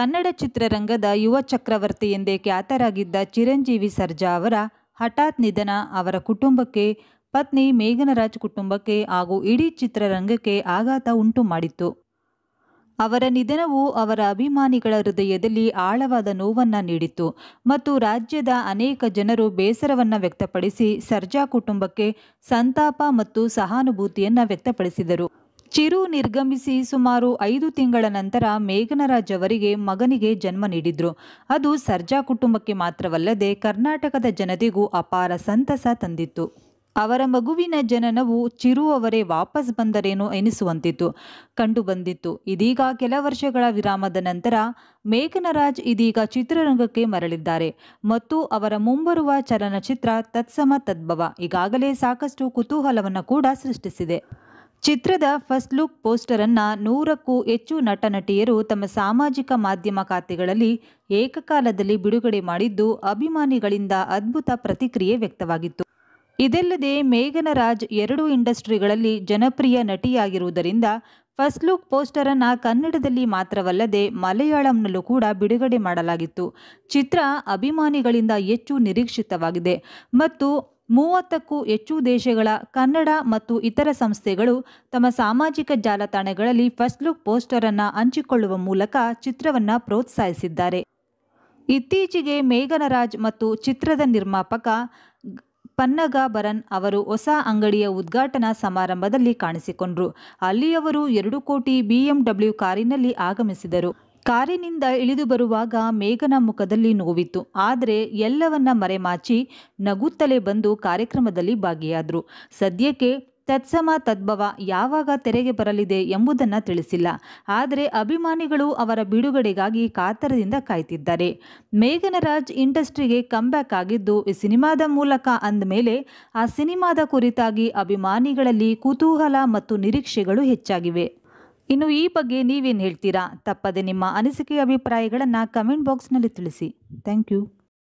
ಕನ್ನಡ ಚಿತ್ರರಂಗದ ಯುವ ಚಕ್ರವರ್ತಿ ಎಂದೇ ಖ್ಯಾತರಾಗಿದ್ದ ಚಿರಂಜೀವಿ ಸರ್ಜಾ ಅವರ ಹಠಾತ್ ನಿಧನ ಅವರ ಕುಟುಂಬಕ್ಕೆ ಪತ್ನಿ ಮೇಘನರಾಜ್ ಕುಟುಂಬಕ್ಕೆ ಹಾಗೂ ಇಡೀ ಚಿತ್ರರಂಗಕ್ಕೆ ಆಘಾತ ಉಂಟು ಮಾಡಿತ್ತು ಅವರ ನಿಧನವು ಅವರ ಅಭಿಮಾನಿಗಳ ಹೃದಯದಲ್ಲಿ ಆಳವಾದ ನೋವನ್ನು ನೀಡಿತ್ತು ಮತ್ತು ರಾಜ್ಯದ ಅನೇಕ ಜನರು ಬೇಸರವನ್ನು ವ್ಯಕ್ತಪಡಿಸಿ ಸರ್ಜಾ ಕುಟುಂಬಕ್ಕೆ ಸಂತಾಪ ಮತ್ತು ಸಹಾನುಭೂತಿಯನ್ನು ವ್ಯಕ್ತಪಡಿಸಿದರು ಚಿರು ನಿರ್ಗಮಿಸಿ ಸುಮಾರು ಐದು ತಿಂಗಳ ನಂತರ ಮೇಘನರಾಜ್ ಅವರಿಗೆ ಮಗನಿಗೆ ಜನ್ಮ ನೀಡಿದ್ರು ಅದು ಸರ್ಜಾ ಕುಟುಂಬಕ್ಕೆ ಮಾತ್ರವಲ್ಲದೆ ಕರ್ನಾಟಕದ ಜನತೆಗೂ ಅಪಾರ ಸಂತಸ ತಂದಿತ್ತು ಅವರ ಮಗುವಿನ ಜನನವು ಚಿರು ಅವರೇ ವಾಪಸ್ ಬಂದರೇನು ಎನಿಸುವಂತಿತ್ತು ಕಂಡುಬಂದಿತ್ತು ಇದೀಗ ಕೆಲ ವರ್ಷಗಳ ವಿರಾಮದ ನಂತರ ಮೇಘನರಾಜ್ ಇದೀಗ ಚಿತ್ರರಂಗಕ್ಕೆ ಮರಳಿದ್ದಾರೆ ಮತ್ತು ಅವರ ಮುಂಬರುವ ಚಲನಚಿತ್ರ ತತ್ಸಮ ತದ್ಭವ ಈಗಾಗಲೇ ಸಾಕಷ್ಟು ಕುತೂಹಲವನ್ನು ಕೂಡ ಸೃಷ್ಟಿಸಿದೆ ಚಿತ್ರದ ಫಸ್ಟ್ ಲುಕ್ ಪೋಸ್ಟರ್ ಅನ್ನು ನೂರಕ್ಕೂ ಹೆಚ್ಚು ನಟ ನಟಿಯರು ತಮ್ಮ ಸಾಮಾಜಿಕ ಮಾಧ್ಯಮ ಖಾತೆಗಳಲ್ಲಿ ಏಕಕಾಲದಲ್ಲಿ ಬಿಡುಗಡೆ ಮಾಡಿದ್ದು ಅಭಿಮಾನಿಗಳಿಂದ ಅದ್ಭುತ ಪ್ರತಿಕ್ರಿಯೆ ವ್ಯಕ್ತವಾಗಿತ್ತು ಇದಲ್ಲದೆ ಮೇಘನರಾಜ್ ಎರಡು ಇಂಡಸ್ಟ್ರಿಗಳಲ್ಲಿ ಜನಪ್ರಿಯ ನಟಿಯಾಗಿರುವುದರಿಂದ ಫಸ್ಟ್ ಲುಕ್ ಪೋಸ್ಟರ್ ಅನ್ನು ಕನ್ನಡದಲ್ಲಿ ಮಾತ್ರವಲ್ಲದೆ ಮಲಯಾಳಂನಲ್ಲೂ ಕೂಡ ಬಿಡುಗಡೆ ಮಾಡಲಾಗಿತ್ತು ಚಿತ್ರ ಅಭಿಮಾನಿಗಳಿಂದ ಹೆಚ್ಚು ನಿರೀಕ್ಷಿತವಾಗಿದೆ ಮತ್ತು ಮೂವತ್ತಕ್ಕೂ ಹೆಚ್ಚು ದೇಶಗಳ ಕನ್ನಡ ಮತ್ತು ಇತರ ಸಂಸ್ಥೆಗಳು ತಮ್ಮ ಸಾಮಾಜಿಕ ಜಾಲತಾಣಗಳಲ್ಲಿ ಫಸ್ಟ್ ಲುಕ್ ಪೋಸ್ಟರ್ ಅನ್ನು ಹಂಚಿಕೊಳ್ಳುವ ಮೂಲಕ ಚಿತ್ರವನ್ನು ಪ್ರೋತ್ಸಾಹಿಸಿದ್ದಾರೆ ಇತ್ತೀಚೆಗೆ ಮೇಘನರಾಜ್ ಮತ್ತು ಚಿತ್ರದ ನಿರ್ಮಾಪಕ ಪನ್ನಗಾಬರನ್ ಅವರು ಹೊಸ ಅಂಗಡಿಯ ಉದ್ಘಾಟನಾ ಸಮಾರಂಭದಲ್ಲಿ ಕಾಣಿಸಿಕೊಂಡರು ಅಲ್ಲಿಯವರು ಎರಡು ಕೋಟಿ ಬಿಎಂಡಬ್ಲ್ಯೂ ಕಾರಿನಲ್ಲಿ ಆಗಮಿಸಿದರು ಕಾರಿನಿಂದ ಇಳಿದು ಬರುವಾಗ ಮೇಘನ ಮುಖದಲ್ಲಿ ನೋವಿತ್ತು ಆದರೆ ಎಲ್ಲವನ್ನ ಮರೆಮಾಚಿ ನಗುತ್ತಲೇ ಬಂದು ಕಾರ್ಯಕ್ರಮದಲ್ಲಿ ಭಾಗಿಯಾದರು ಸದ್ಯಕ್ಕೆ ತತ್ಸಮ ತದ್ಭವ ಯಾವಾಗ ತೆರೆಗೆ ಬರಲಿದೆ ಎಂಬುದನ್ನು ತಿಳಿಸಿಲ್ಲ ಆದರೆ ಅಭಿಮಾನಿಗಳು ಅವರ ಬಿಡುಗಡೆಗಾಗಿ ಕಾತರದಿಂದ ಕಾಯ್ತಿದ್ದಾರೆ ಮೇಘನರಾಜ್ ಇಂಡಸ್ಟ್ರಿಗೆ ಬ್ಯಾಕ್ ಆಗಿದ್ದು ಈ ಸಿನಿಮಾದ ಮೂಲಕ ಅಂದಮೇಲೆ ಆ ಸಿನಿಮಾದ ಕುರಿತಾಗಿ ಅಭಿಮಾನಿಗಳಲ್ಲಿ ಕುತೂಹಲ ಮತ್ತು ನಿರೀಕ್ಷೆಗಳು ಹೆಚ್ಚಾಗಿವೆ ಇನ್ನು ಈ ಬಗ್ಗೆ ನೀವೇನು ಹೇಳ್ತೀರಾ ತಪ್ಪದೆ ನಿಮ್ಮ ಅನಿಸಿಕೆ ಅಭಿಪ್ರಾಯಗಳನ್ನು ಕಮೆಂಟ್ ಬಾಕ್ಸ್ನಲ್ಲಿ ತಿಳಿಸಿ ಥ್ಯಾಂಕ್ ಯು